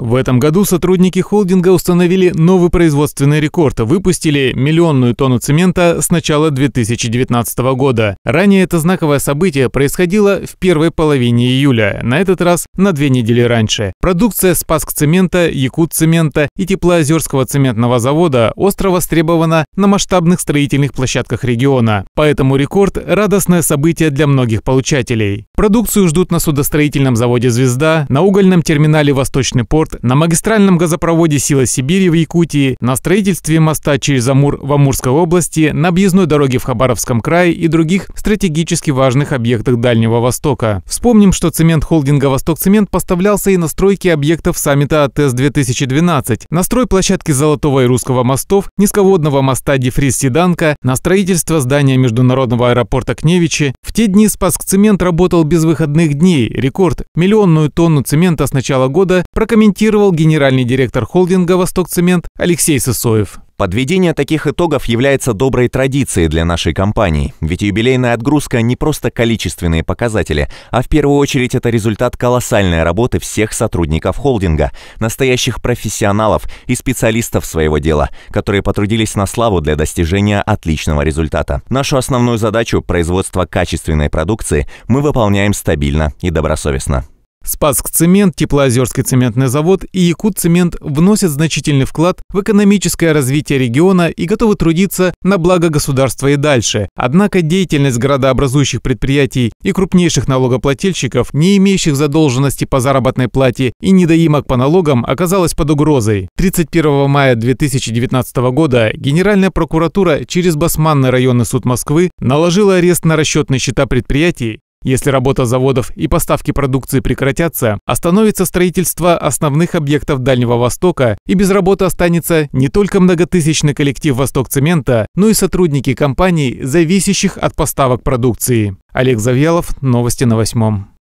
В этом году сотрудники холдинга установили новый производственный рекорд, выпустили миллионную тонну цемента с начала 2019 года. Ранее это знаковое событие происходило в первой половине июля, на этот раз на две недели раньше. Продукция «Спаск цемента», «Якут цемента» и Теплоозерского цементного завода остро востребована на масштабных строительных площадках региона. Поэтому рекорд – радостное событие для многих получателей. Продукцию ждут на судостроительном заводе «Звезда», на угольном терминале «Восточный порт», транспорт. На магистральном газопроводе «Сила Сибири» в Якутии, на строительстве моста через Амур в Амурской области, на объездной дороге в Хабаровском крае и других стратегически важных объектах Дальнего Востока. Вспомним, что цемент холдинга «Восток Цемент» поставлялся и на стройке объектов саммита АТС-2012, на строй площадки Золотого и Русского мостов, низководного моста Дефрис-Седанка, на строительство здания международного аэропорта Кневичи. В те дни Цемент работал без выходных дней, рекорд. Миллионную тонну цемента с начала года прокомментировали прокомментировал генеральный директор холдинга «Востокцемент» Алексей Сысоев. Подведение таких итогов является доброй традицией для нашей компании, ведь юбилейная отгрузка не просто количественные показатели, а в первую очередь это результат колоссальной работы всех сотрудников холдинга, настоящих профессионалов и специалистов своего дела, которые потрудились на славу для достижения отличного результата. Нашу основную задачу – производство качественной продукции – мы выполняем стабильно и добросовестно спасск цемент Теплоозерский цементный завод и Якут-цемент вносят значительный вклад в экономическое развитие региона и готовы трудиться на благо государства и дальше. Однако деятельность городообразующих предприятий и крупнейших налогоплательщиков, не имеющих задолженности по заработной плате и недоимок по налогам, оказалась под угрозой. 31 мая 2019 года Генеральная прокуратура через Басманный районный суд Москвы наложила арест на расчетные счета предприятий, если работа заводов и поставки продукции прекратятся, остановится строительство основных объектов Дальнего Востока и без работы останется не только многотысячный коллектив «Восток-цемента», но и сотрудники компаний, зависящих от поставок продукции. Олег Завьялов, новости на восьмом.